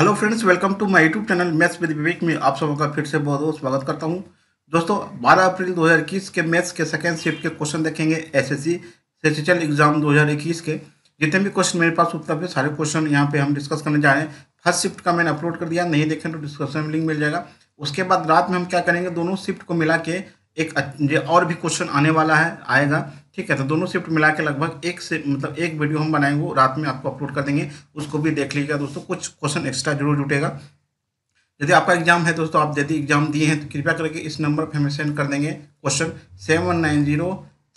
hello friends welcome to my YouTube channel maths with Vivek में आप सबों का फिर से बहुत बहुत स्वागत करता हूं दोस्तों 12 अप्रैल 2021 के मैथ्स के सेकेंड शिफ्ट के क्वेश्चन देखेंगे एसएससी एस एग्जाम 2021 के जितने भी क्वेश्चन मेरे पास उपलब्ध है सारे क्वेश्चन यहाँ पे हम डिस्कस करने जा रहे हैं फर्स्ट शिफ्ट का मैंने अपलोड कर दिया नहीं देखें तो डिस्क्रिप्शन में लिंक मिल जाएगा उसके बाद रात में हम क्या करेंगे दोनों शिफ्ट को मिला के एक और भी क्वेश्चन आने वाला है आएगा ठीक है तो दोनों शिफ्ट मिला के लगभग एक से मतलब एक वीडियो हम बनाएंगे रात में आपको अपलोड कर देंगे उसको भी देख लीजिएगा दोस्तों कुछ क्वेश्चन एक्स्ट्रा जरूर जुटेगा यदि आपका एग्जाम है दोस्तों आप यदि एग्जाम दिए हैं तो कृपया करके इस नंबर पर हमें सेंड कर देंगे question seven nine zero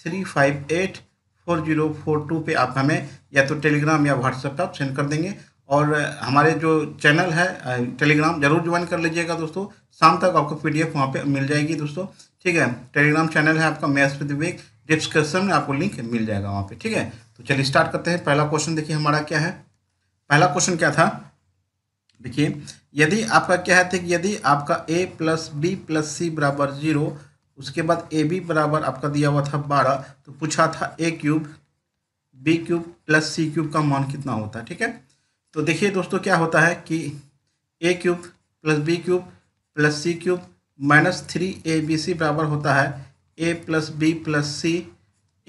three five eight four zero four two पर आप हमें या तो टेलीग्राम या व्हाट्सएप पर आप सेंड कर देंगे और हमारे जो चैनल है टेलीग्राम ज़रूर ज्वाइन कर लीजिएगा दोस्तों शाम तक आपको पीडीएफ वहाँ पर मिल जाएगी दोस्तों ठीक है टेलीग्राम चैनल है आपका मैथ्स विद विवेक डिस्क्रिप्शन में आपको लिंक मिल जाएगा वहाँ पे ठीक है तो चलिए स्टार्ट करते हैं पहला क्वेश्चन देखिए हमारा क्या है पहला क्वेश्चन क्या था देखिए यदि आपका क्या है कि यदि आपका A plus B plus C बराबर जीरो उसके बाद ए बी बराबर आपका दिया हुआ था बारह तो पूछा था A cube B cube plus C cube का मान कितना होता है ठीक है तो देखिए दोस्तों क्या होता है कि A cube plus B cube plus C cube minus three A B C बराबर होता है A plus B plus C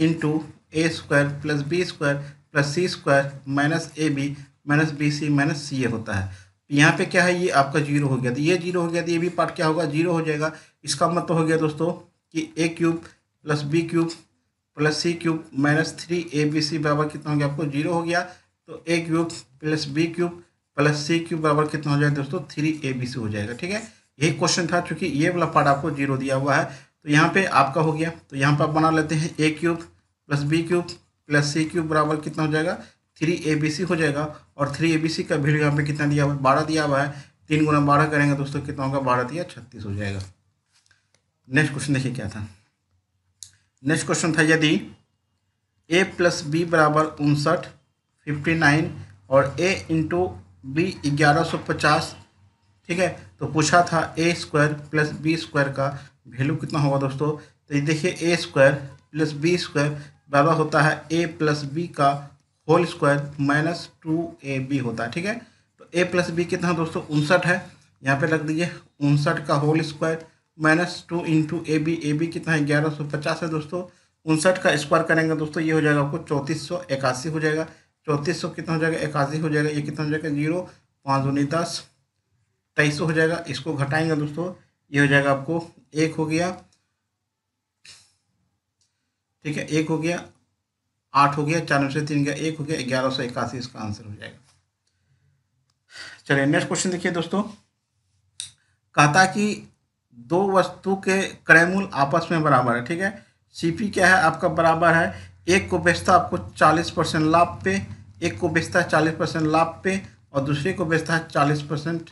into A square plus B square plus C square minus A B minus B C minus C A होता है तो यहाँ पे क्या है ये आपका जीरो हो गया तो ये जीरो हो गया तो ये भी पार्ट क्या होगा जीरो हो जाएगा इसका मतलब हो गया दोस्तों कि A cube plus B cube plus C cube minus three A B C बराबर कितना हो गया आपको जीरो हो गया तो A cube plus B cube plus C cube बराबर कितना हो जाएगा दोस्तों थ्री ए बी सी हो जाएगा ठीक है यही क्वेश्चन था चूंकि ये वाला पार्ट आपको जीरो दिया हुआ है तो यहाँ पे आपका हो गया तो यहाँ पर आप बना लेते हैं A cube plus B cube plus C cube बराबर कितना हो जाएगा थ्री ए बी सी हो जाएगा और थ्री ए बी सी का वैल्यू यहाँ पे कितना दिया हुआ है बारह दिया हुआ है तीन गुना बारह करेंगे दोस्तों कितना होगा बारह दिया छत्तीस हो जाएगा नेक्स्ट क्वेश्चन देखिए क्या था नेक्स्ट क्वेश्चन था यदि ए प्लस बी बराबर उनसठ फिफ्टी नाइन और ए इंटू बी ग्यारह सौ पचास ठीक है तो पूछा था A square plus B square का वैल्यू कितना होगा दोस्तों तो ये देखिए A square plus B square बराबर होता है ए प्लस बी का whole square minus two A B होता है ठीक है तो ए प्लस बी कितना दोस्तों उनसठ है यहाँ पे रख दीजिए उनसठ का whole square minus two into A B A B कितना है ग्यारह सौ पचास है दोस्तों उनसठ का स्क्वायर करेंगे दोस्तों ये हो जाएगा आपको चौंतीस सौ इक्यासी हो जाएगा चौंतीस सौ कितना हो जाएगा इक्यासी हो जाएगा ये कितना हो जाएगा जीरो पाँच दूनी दस तेईस हो जाएगा इसको घटाएंगे दोस्तों ये हो जाएगा आपको एक हो गया ठीक है एक हो गया आठ हो गया चार से तीन गया एक हो गया ग्यारह सौ इक्यासी इसका आंसर हो जाएगा चलिए नेक्स्ट क्वेश्चन देखिए दोस्तों कहता कि दो वस्तु के क्रयमूल आपस में बराबर है ठीक है सीपी क्या है आपका बराबर है एक को बेचता आपको चालीस परसेंट लाभ पे एक को बेचता है चालीस परसेंट लाभ पे और दूसरे को बेचता है चालीस परसेंट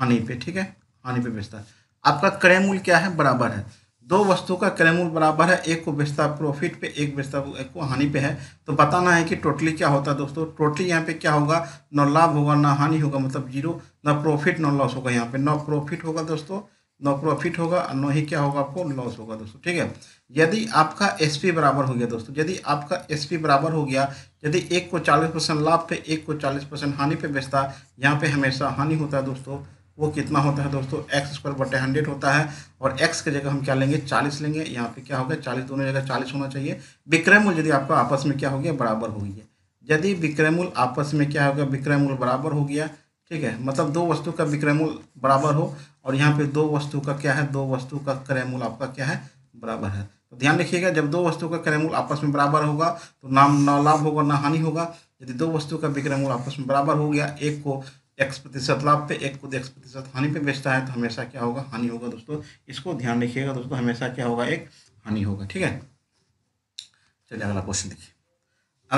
हानि पे ठीक है हानि पे बेचता है आपका क्रय मूल्य क्या है बराबर है दो वस्तु का क्रय मूल्य बराबर है एक को बेचता प्रॉफिट पे एक बेचता एक को हानि पे है तो बताना है कि टोटली क्या होता है दोस्तों टोटली यहाँ पे क्या होगा न लाभ होगा ना हानि होगा मतलब जीरो ना प्रॉफिट ना लॉस होगा यहाँ पे ना प्रॉफिट होगा दोस्तों ना प्रॉफिट होगा और ना ही क्या होगा आपको लॉस होगा दोस्तों ठीक है यदि आपका एस बराबर हो गया दोस्तों यदि आपका एस बराबर हो गया यदि एक को चालीस परसेंट लाभ पे एक को चालीस परसेंट हानि पे बेचता यहाँ पे हमेशा हानि होता है दोस्तों वो कितना होता है दोस्तों एक्स स्क्वायर बटे हंड्रेड होता है और एक्स की जगह हम क्या लेंगे चालीस लेंगे यहाँ पे क्या होगा चालीस दोनों जगह चालीस होना चाहिए विक्रय मूल्य यदि आपका आपस में क्या हो गया बराबर हो गया यदि विक्रय मूल्य आपस में क्या होगा विक्रय मूल्य बराबर हो गया ठीक है मतलब दो वस्तु का विक्रय मूल्य बराबर हो और यहाँ पे दो वस्तु का क्या है दो वस्तु का क्रय मूल्य आपका क्या है बराबर है तो ध्यान रखिएगा जब दो वस्तु का क्रय मूल्य आपस में बराबर होगा तो नाम ना लाभ होगा ना हानि होगा यदि दो वस्तु का विक्रय मूल्य आपस में बराबर हो गया एक को एक्स प्रतिशत लाभ पे एक खुद एक्स प्रतिशत हानि पे बेचता है तो हमेशा क्या होगा हानि होगा दोस्तों इसको ध्यान रखिएगा दोस्तों हमेशा क्या होगा एक हानि होगा ठीक है चलिए अगला क्वेश्चन देखिए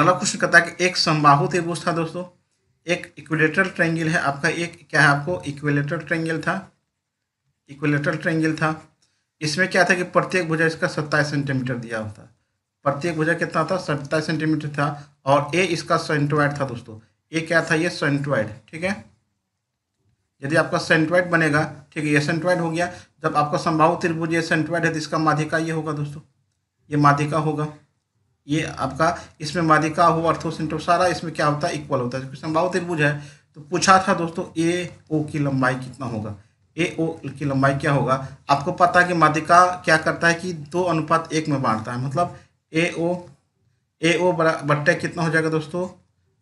अगला क्वेश्चन कहता है कि एक समबाहु त्रिभुज था दोस्तों एक इक्विलेटरल ट्रेंगल है आपका एक क्या है आपको इक्विलेटरल ट्रेंगल था इक्विलेटरल ट्रेंगल था इसमें क्या था कि प्रत्येक भुजा इसका सत्ताईस सेंटीमीटर दिया होता प्रत्येक भुजा कितना था सत्ताईस सेंटीमीटर था और ए इसका सेंटोइड था दोस्तों ये क्या था ये सेंट्रॉइड ठीक है यदि आपका सेंट्रॉइड बनेगा ठीक है ये सेंट्रॉइड हो गया जब आपका संभाव त्रिभुज ये सेंट्रॉइड है तो इसका माध्यिका ये होगा दोस्तों ये माध्यिका होगा ये आपका इसमें माध्यिका हो अर्थो सेंट्रो सारा इसमें क्या होता है इक्वल होता है क्योंकि संभाव त्रिभुज है तो पूछा था दोस्तों ए ओ की लंबाई कितना होगा ए ओ की लंबाई क्या होगा आपको पता है कि माध्यिका क्या करता है कि दो अनुपात एक में बांटता है मतलब ए ओ ए ओ बट्टे कितना हो जाएगा दोस्तों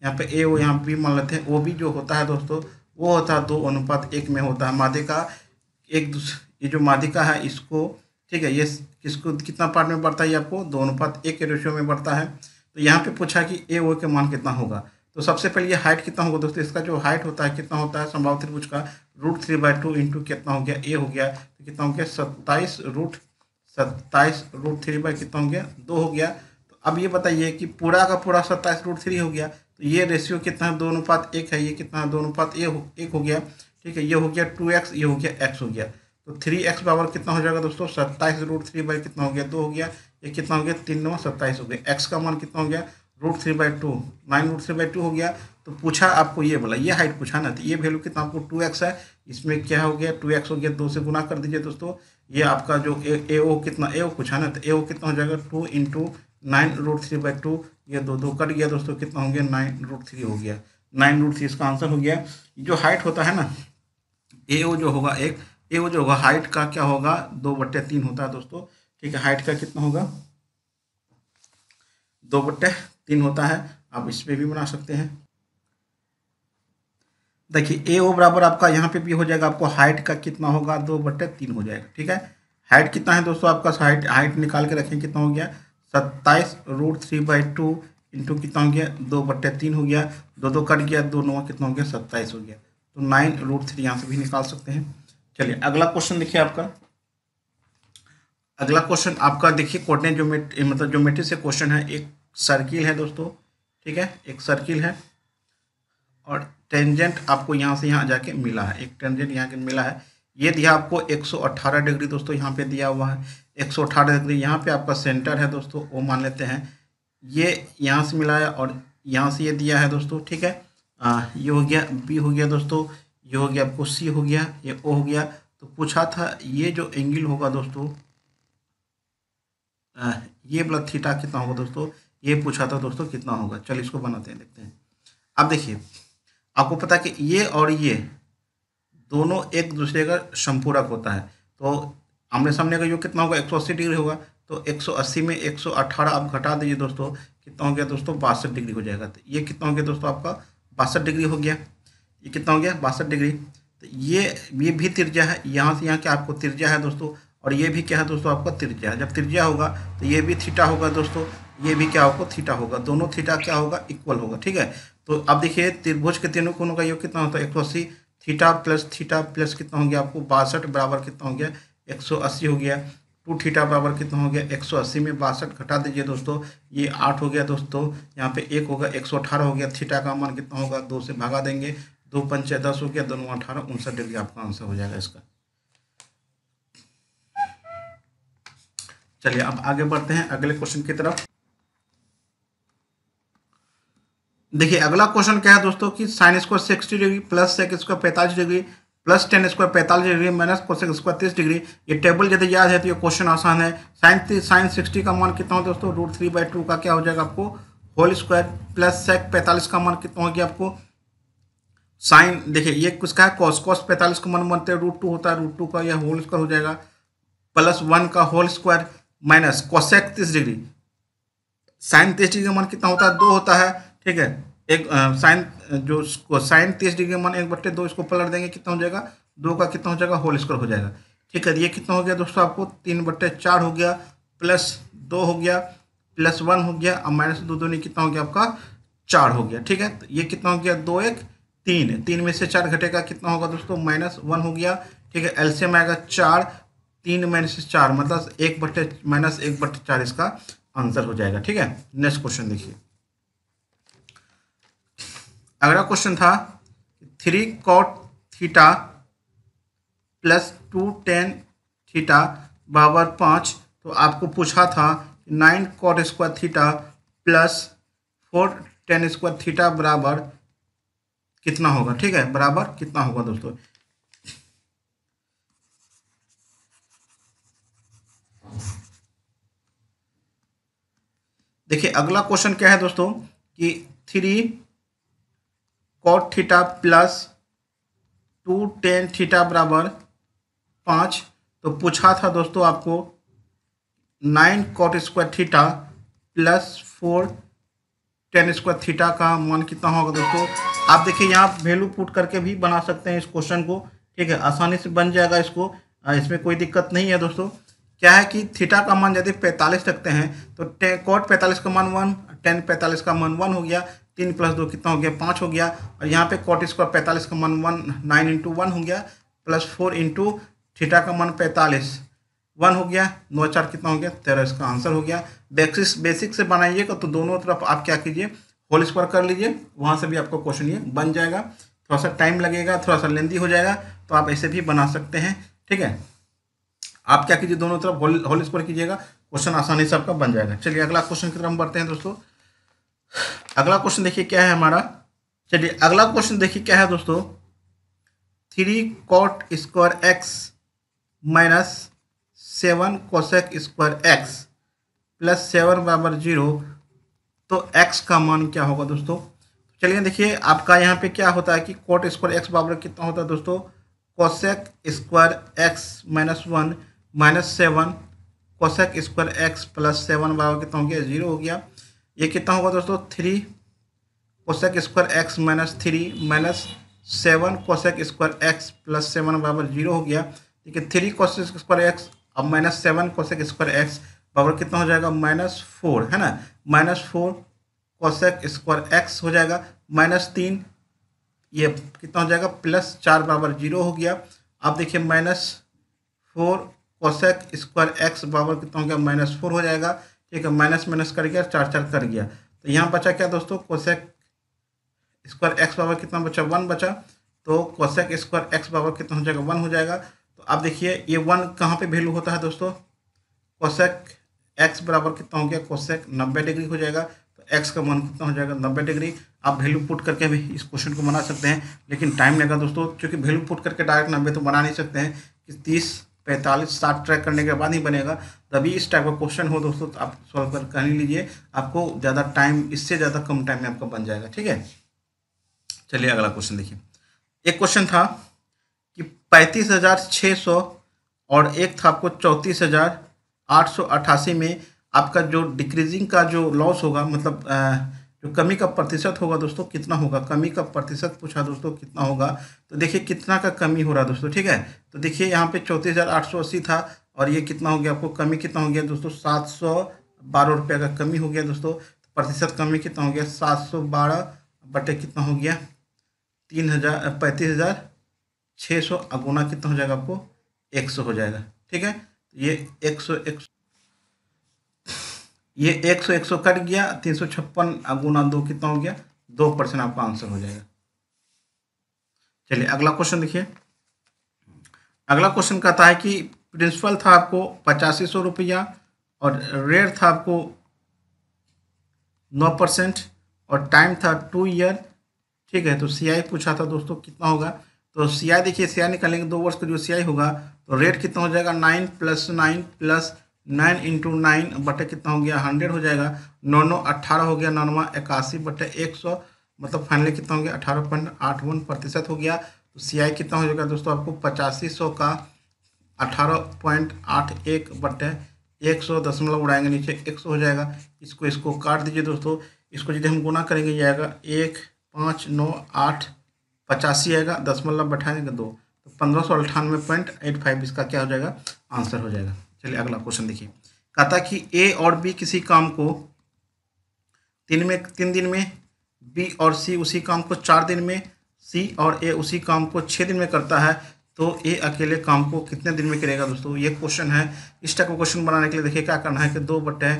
यहाँ पे ए वो यहाँ बी मान लेते हैं ओ बी जो होता है दोस्तों वो होता है दो अनुपात एक में होता है माध्यिका एक दूसरे ये जो माधिका है इसको ठीक है ये किसको कितना पार्ट में बढ़ता है ये आपको दो अनुपात एक के रेशियो में बढ़ता है तो यहाँ पे पूछा कि ए ओ के मान कितना होगा तो सबसे पहले ये हाइट कितना होगा दोस्तों इसका जो हाइट होता है कितना होता है संभाव त्रिभुज का root three by two into कितना हो गया ए हो गया तो कितना हो गया सत्ताईस रूट सत्ताईस रूट थ्री बाई कितना हो गया दो हो गया तो अब ये बताइए कि पूरा का पूरा सत्ताईस रूट थ्री हो गया तो ये रेशियो कितना है दो अनुपात एक है ये कितना दो अनुपात पात हो एक हो गया ठीक है ये हो गया टू एक्स ये हो गया एक्स हो गया तो थ्री एक्स पावर कितना हो जाएगा दोस्तों सत्ताईस रूट थ्री बाई कितना हो गया दो हो गया ये कितना हो गया तीन नौ सत्ताईस हो गया एक्स का मान कितना हो गया root three by two nine root three by two हो गया तो पूछा आपको ये बोला ये हाइट पूछा ना तो ये वैल्यू कितना आपको टू एक्स है इसमें क्या हो गया टू एक्स हो गया दो से गुना कर दीजिए दोस्तों ये आपका जो ए ओ कितना ए ओ पूछा ना तो ए ओ कितना हो जाएगा two into nine root three by two ये दो दो कट गया दोस्तों कितना हो गया नाइन रूट थ्री हो गया नाइन रूट थ्री इसका आंसर हो गया जो हाइट होता है ना ए ओ जो होगा एक ए ओ जो होगा हाइट का क्या होगा दो बट्टे तीन होता है दोस्तों ठीक है हाइट का कितना होगा दो बट्टे तीन होता है आप इसमें भी बना सकते हैं देखिए ए ओ बराबर आपका यहाँ पे भी हो जाएगा आपको हाइट का कितना होगा दो बट्टे तीन हो जाएगा ठीक है हाइट कितना है दोस्तों आपका हाइट हाइट निकाल के रखें कितना हो गया सत्ताईस root three by two into कितना हो गया दो बट्टे तीन हो गया दो दो कट गया दो नौ कितना हो गया सत्ताईस हो गया तो नाइन रूट थ्री यहाँ से भी निकाल सकते हैं चलिए अगला क्वेश्चन देखिए आपका अगला क्वेश्चन आपका देखिए कोटने जो मतलब ज्योमेट्री से क्वेश्चन है एक सर्किल है दोस्तों ठीक है एक सर्किल है और टेंजेंट आपको यहाँ से यहाँ जाके मिला है एक टेंजेंट यहाँ के मिला है ये दिया आपको 118 डिग्री दोस्तों यहाँ पे दिया हुआ है 118 डिग्री यहाँ पे आपका सेंटर है दोस्तों वो मान लेते हैं ये यहाँ से मिलाया और यहाँ से ये दिया है दोस्तों ठीक है आ, ये हो गया बी हो गया दोस्तों ये हो गया आपको सी हो गया ये ओ हो गया तो पूछा था ये जो एंगल होगा दोस्तों आ, ये वाला थीटा कितना होगा दोस्तों ये पूछा था दोस्तों कितना होगा चलिए इसको बनाते हैं देखते हैं अब देखिए आपको पता कि ये और ये दोनों एक दूसरे का संपूरक होता है तो आमने सामने का योग कितना होगा एक सौ अस्सी डिग्री होगा तो एक सौ अस्सी में एक सौ अट्ठारह आप घटा दीजिए दोस्तों कितना हो गया दोस्तों बासठ डिग्री हो जाएगा तो ये कितना हो गया दोस्तों आपका बासठ डिग्री हो गया ये कितना हो गया बासठ डिग्री तो ये ये भी तिरजा है यहाँ से यहाँ क्या आपको तिरजा है दोस्तों और ये भी क्या है दोस्तों आपका तिरजा है जब तिरजा होगा तो ये भी थीटा होगा दोस्तों ये भी क्या आपको थीटा होगा दोनों थीटा क्या होगा इक्वल होगा ठीक है तो अब देखिए त्रिभुज के तीनों कोनों का योग कितना होता है एक सौ अस्सी थीटा प्लस थीटा प्लस कितना हो गया आपको बासठ बराबर कितना हो गया एक सौ अस्सी हो गया टू थीटा बराबर कितना हो गया एक सौ अस्सी में बासठ घटा दीजिए दोस्तों ये आठ हो गया दोस्तों यहाँ पे एक होगा एक सौ अठारह हो गया थीटा का मान कितना होगा दो से भागा देंगे दो पंचायत दस हो गया दोनों अठारह उनसठ डिग्री आपका आंसर हो जाएगा इसका चलिए अब आगे बढ़ते हैं अगले क्वेश्चन की तरफ देखिए अगला क्वेश्चन क्या है दोस्तों कि sine square sixty degree plus sec square पैंतालीस डिग्री प्लस टेन स्क्वायर पैंतालीस डिग्री माइनस कोसेक स्क्वायर तीस डिग्री ये टेबल यदि याद है तो ये क्वेश्चन आसान है साइन साइन सिक्सटी का मान कितना हो दोस्तों रूट थ्री बाई टू का क्या हो जाएगा आपको होल स्क्वायर प्लस सेक पैंतालीस का मान कितना हो गया आपको साइन देखिए ये किसका है कॉस कॉस पैंतालीस का मान बनते हैं रूट टू होता है रूट टू का यह होल स्क्वायर हो जाएगा प्लस वन का होल स्क्वायर माइनस कोसेक तीस डिग्री साइन तीस डिग्री का मान कितना होता है दो होता है ठीक है एक साइन जो साइन तीस डिग्री मान एक बट्टे दो इसको पलट देंगे कितना हो जाएगा दो का कितना हो जाएगा होल स्क्वायर हो जाएगा ठीक है ये कितना हो गया दोस्तों आपको तीन बट्टे चार हो गया प्लस दो हो गया प्लस वन हो गया और माइनस दो दो नहीं कितना हो गया आपका चार हो गया ठीक है तो ये कितना हो गया दो एक तीन तीन में से चार घटेगा कितना होगा दोस्तों माइनस वन हो गया ठीक है एलसीएम आएगा चार तीन माइनस चार मतलब एक बट्टे माइनस एक बट्टे चार इसका आंसर हो जाएगा ठीक है नेक्स्ट क्वेश्चन देखिए अगला क्वेश्चन था three cot theta plus two tan theta बराबर पाँच तो आपको पूछा था nine cot square theta plus four tan square theta बराबर कितना होगा ठीक है बराबर कितना होगा दोस्तों देखिए अगला क्वेश्चन क्या है दोस्तों कि three cot theta plus two tan theta बराबर पाँच तो पूछा था दोस्तों आपको nine cot square theta plus four tan square theta का मान कितना होगा दोस्तों आप देखिए यहाँ वैल्यू पुट करके भी बना सकते हैं इस क्वेश्चन को ठीक है आसानी से बन जाएगा इसको इसमें कोई दिक्कत नहीं है दोस्तों क्या है कि थीटा का मान यदि पैंतालीस रखते हैं तो टे कॉट पैंतालीस का मान वन टेन पैंतालीस का मान वन हो गया तीन प्लस दो कितना हो गया पाँच हो गया और यहाँ पे कॉट स्क्वायर पैंतालीस का मन वन नाइन इंटू वन हो गया प्लस फोर इंटू थीटा का मन पैंतालीस वन हो गया नौ चार कितना हो गया तेरह इसका आंसर हो गया बेसिस बेसिक से बनाइएगा तो दोनों तरफ आप क्या कीजिए होल स्क्वायर कर लीजिए वहाँ से भी आपको क्वेश्चन ये बन जाएगा थोड़ा सा टाइम लगेगा थोड़ा सा लेंदी हो जाएगा तो आप ऐसे भी बना सकते हैं ठीक है आप क्या कीजिए दोनों तरफ होल होल स्क्वायर कीजिएगा क्वेश्चन आसानी से आपका बन जाएगा चलिए अगला क्वेश्चन की तरफ बढ़ते हैं दोस्तों अगला क्वेश्चन देखिए क्या है हमारा चलिए अगला क्वेश्चन देखिए क्या है दोस्तों three cot square x minus seven cosec square x plus seven बराबर जीरो तो एक्स का मान क्या होगा दोस्तों चलिए देखिए आपका यहाँ पे क्या होता है कि कोट स्क्वायर एक्स बराबर कितना होता है दोस्तों cosec square x minus one minus seven cosec square x plus seven बराबर कितना हो गया जीरो हो गया ये कितना होगा दोस्तों three cosec square x minus three minus seven cosec square x plus seven बराबर जीरो हो गया ठीक है थ्री कोशेक स्क्वायर एक्स अब minus seven cosec square x बराबर कितना हो जाएगा माइनस फोर है ना minus four cosec square x हो जाएगा माइनस तीन ये कितना हो जाएगा प्लस चार बराबर जीरो हो गया अब देखिए minus four cosec square x बराबर कितना हो गया माइनस फोर हो जाएगा ठीक है माइनस माइनस कर गया चार चार कर गया तो यहाँ बचा क्या दोस्तों कोशेक स्क्वायर एक्स बराबर कितना बचा वन बचा तो कोशेक स्क्वायर एक्स बराबर कितना हो जाएगा वन हो जाएगा तो आप देखिए ये वन कहाँ पे वैल्यू होता है दोस्तों कोशेक एक्स बराबर कितना हो गया कोशेक नब्बे डिग्री हो जाएगा तो एक्स का मान कितना हो जाएगा नब्बे डिग्री आप वैल्यू पुट करके भी इस क्वेश्चन को बना सकते हैं लेकिन टाइम लगेगा दोस्तों क्योंकि वैल्यू पुट करके डायरेक्ट नब्बे तो बना नहीं सकते हैं कि तीस पैंतालीस साठ ट्रैक करने के बाद ही बनेगा तभी इस टाइप का क्वेश्चन हो दोस्तों तो आप सॉल्व कर कर लीजिए आपको ज़्यादा टाइम इससे ज़्यादा कम टाइम में आपका बन जाएगा ठीक है चलिए अगला क्वेश्चन देखिए एक क्वेश्चन था कि पैंतीस हज़ार छः सौ और एक था आपको चौंतीस हज़ार आठ सौ अट्ठासी में आपका जो डिक्रीजिंग का जो लॉस होगा मतलब आ, जो कमी का प्रतिशत होगा दोस्तों कितना होगा कमी का प्रतिशत पूछा दोस्तों कितना होगा तो देखिए कितना का कमी हो रहा है दोस्तों ठीक है तो देखिए यहाँ पे चौंतीस हज़ार आठ सौ अस्सी था और ये कितना हो गया आपको कमी कितना हो गया दोस्तों सात सौ बारह रुपये का कमी हो गया दोस्तों प्रतिशत कमी कितना हो गया सात सौ बारह बटे कितना हो गया तीन हज़ार पैंतीस हज़ार छः सौ अगुना कितना हो जाएगा आपको एक सौ हो जाएगा ठीक है तो ये एक सौ एक सौ ये एक सौ एक सौ कट गया तीन सौ छप्पन गुना दो कितना हो गया दो परसेंट आपका आंसर हो जाएगा चलिए अगला क्वेश्चन देखिए अगला क्वेश्चन कहता है कि प्रिंसिपल था आपको पचासी सौ रुपया और रेट था आपको नौ परसेंट और टाइम था टू ईयर ठीक है तो सीआई पूछा था दोस्तों कितना होगा तो सीआई देखिए सीआई निकालेंगे दो वर्ष का जो सीआई होगा तो रेट कितना हो जाएगा nine plus nine plus nine into nine बटे कितना हो गया हंड्रेड हो जाएगा नौ नौ अट्ठारह हो गया नौनवा इक्यासी बटे एक सौ मतलब फाइनली कितना हो गया अठारह पॉइंट आठ वन प्रतिशत हो गया तो सी आई कितना हो जाएगा दोस्तों आपको पचासी सौ का अठारह पॉइंट आठ एक बटे एक सौ दशमलव उड़ाएंगे नीचे एक सौ हो जाएगा इसको इसको काट दीजिए दोस्तों इसको यदि हम गुना करेंगे जाएगा एक पाँच नौ आठ पचासी आएगा दशमलव बैठाएंगे दो तो पंद्रह सौ अट्ठानवे पॉइंट एट फाइव इसका क्या हो जाएगा आंसर हो जाएगा चलिए अगला क्वेश्चन देखिए कहता कि ए और बी किसी काम को तीन में तीन दिन में बी और सी उसी काम को चार दिन में सी और ए उसी काम को छः दिन में करता है तो ए अकेले काम को कितने दिन में करेगा दोस्तों ये क्वेश्चन है इस टाइप का क्वेश्चन बनाने के लिए देखिए क्या करना है कि दो बटे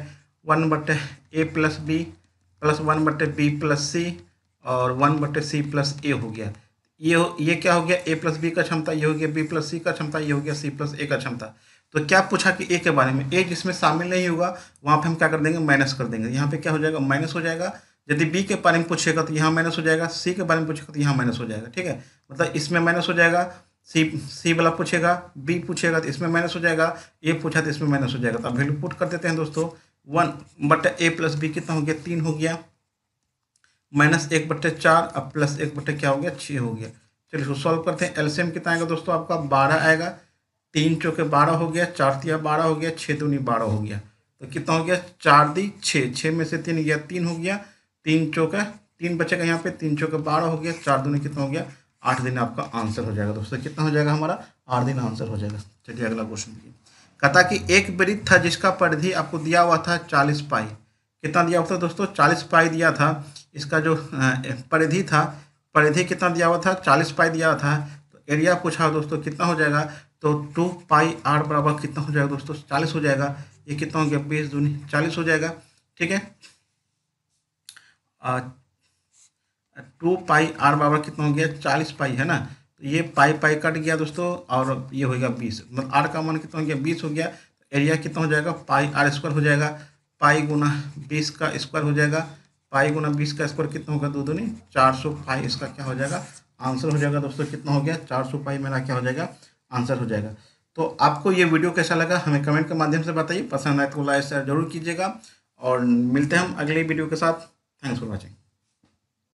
वन बटे A plus B plus one बटे बी प्लस सी और वन बटे सी प्लस ए हो गया ये ये क्या हो गया ए प्लस बी का क्षमता ये हो गया बी प्लस सी का क्षमता ये हो गया सी प्लस ए का क्षमता तो क्या पूछा कि ए के बारे में ए जिसमें शामिल नहीं होगा वहाँ पे हम क्या कर देंगे माइनस कर देंगे यहाँ पे क्या हो जाएगा माइनस हो जाएगा यदि बी के बारे में पूछेगा तो यहाँ माइनस हो जाएगा सी के बारे में पूछेगा तो यहाँ माइनस हो जाएगा ठीक है मतलब इसमें माइनस हो जाएगा सी सी वाला पूछेगा बी पूछेगा तो इसमें माइनस हो जाएगा ए पूछा तो इसमें माइनस हो जाएगा तो आप वैल्यू पुट कर देते हैं दोस्तों वन बट्टे ए प्लस बी कितना हो गया तीन हो गया माइनस एक बट्टे चार अब प्लस एक बट्टे क्या हो गया छः हो गया चलिए इसको सॉल्व करते हैं एलसीएम कितना आएगा दोस्तों आपका बारह आएगा तीन चौके बारह हो गया चार तिया बारह हो गया छः दूनी बारह हो गया तो कितना हो गया चार दी छः छः में से तीन गया तीन हो गया तीन चौके तीन बचेगा यहाँ पे तीन चौके बारह हो गया चार दूनी कितना हो गया आठ दिन आपका आंसर हो जाएगा दोस्तों कितना हो जाएगा हमारा आठ दिन आंसर हो जाएगा चलिए अगला क्वेश्चन देखिए कहता कि एक वृत्त था जिसका परिधि आपको दिया हुआ था चालीस पाई कितना दिया हुआ था दोस्तों चालीस पाई दिया था इसका जो परिधि था परिधि कितना दिया हुआ था चालीस पाई दिया हुआ था तो एरिया पूछा दोस्तों कितना हो जाएगा तो टू पाई आर बराबर कितना हो जाएगा दोस्तों चालीस हो जाएगा ये कितना हो गया बीस दूनी चालीस हो जाएगा ठीक है टू पाई आर बराबर कितना हो गया चालीस पाई है ना तो ये पाई पाई कट गया दोस्तों और ये होगा बीस मतलब आर का मान कितना हो गया बीस हो गया एरिया कितना हो जाएगा पाई आर स्क्वायर हो जाएगा पाई गुना बीस का स्क्वायर हो जाएगा पाई गुना बीस का स्क्वायर कितना होगा दो दूनी चार सौ पाई इसका क्या हो जाएगा आंसर हो जाएगा दोस्तों कितना हो गया चार सौ पाई मेरा क्या हो जाएगा आंसर हो जाएगा तो आपको ये वीडियो कैसा लगा हमें कमेंट के माध्यम से बताइए पसंद आए तो लाइक शेयर जरूर कीजिएगा और मिलते हैं हम अगले वीडियो के साथ थैंक्स फॉर वॉचिंग